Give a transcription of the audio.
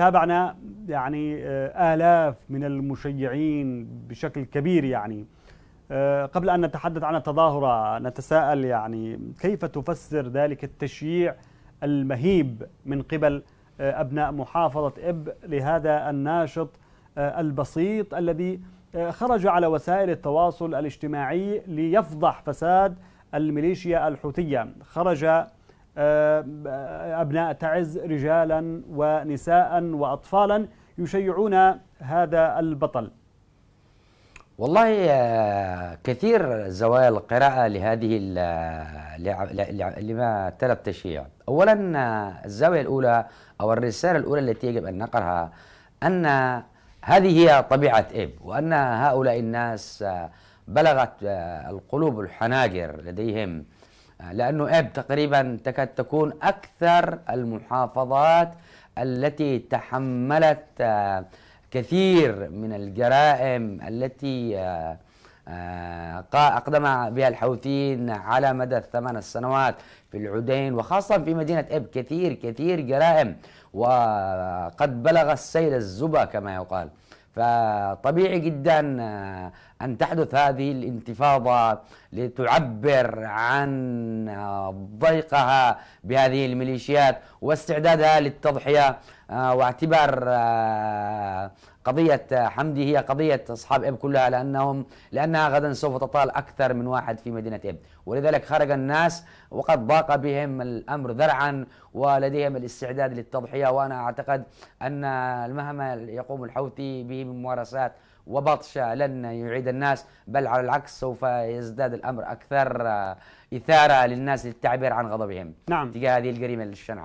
تابعنا يعني آه، آلاف من المشيعين بشكل كبير يعني آه، قبل أن نتحدث عن التظاهرة نتساءل يعني كيف تفسر ذلك التشييع المهيب من قبل آه، أبناء محافظة إب لهذا الناشط البسيط الذي خرج على وسائل التواصل الاجتماعي ليفضح فساد الميليشيا الحوثية خرج آه، أبناء تعز رجالا ونساء وأطفالا يشيعون هذا البطل والله آه، كثير زوايا القراءة لهذه آه، لما تلى التشييع أولا الزاوية الأولى أو الرسالة الأولى التي يجب أن نقرها أن هذه هي طبيعة إب وأن هؤلاء الناس بلغت القلوب الحناجر لديهم لأنه إب تقريبا تكاد تكون أكثر المحافظات التي تحملت آه، كثير من الجرائم التي آه، آه، أقدم بها الحوثيين على مدى الثمان السنوات في العدين وخاصة في مدينة إب كثير كثير جرائم وقد بلغ السيل الزبا كما يقال فطبيعي جدا آه، ان تحدث هذه الانتفاضه لتعبر عن آه، ضيقها بهذه الميليشيات واستعدادها للتضحيه آه، واعتبار آه، قضية آه، حمدي هي قضية أصحاب إب كلها لأنهم لأنها غدا سوف تطال أكثر من واحد في مدينة إب ولذلك خرج الناس وقد ضاق بهم الأمر ذرعا ولديهم الاستعداد للتضحية وأنا أعتقد أن المهمة يقوم الحوثي به من ممارسات وبطشة لن يعيد الناس بل على العكس سوف يزداد الأمر أكثر إثارة للناس للتعبير عن غضبهم نعم. تجاه هذه الجريمة الشنعاء